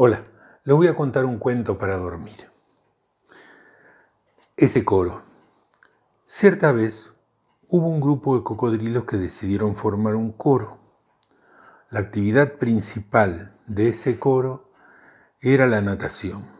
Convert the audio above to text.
Hola, le voy a contar un cuento para dormir. Ese coro. Cierta vez hubo un grupo de cocodrilos que decidieron formar un coro. La actividad principal de ese coro era la natación.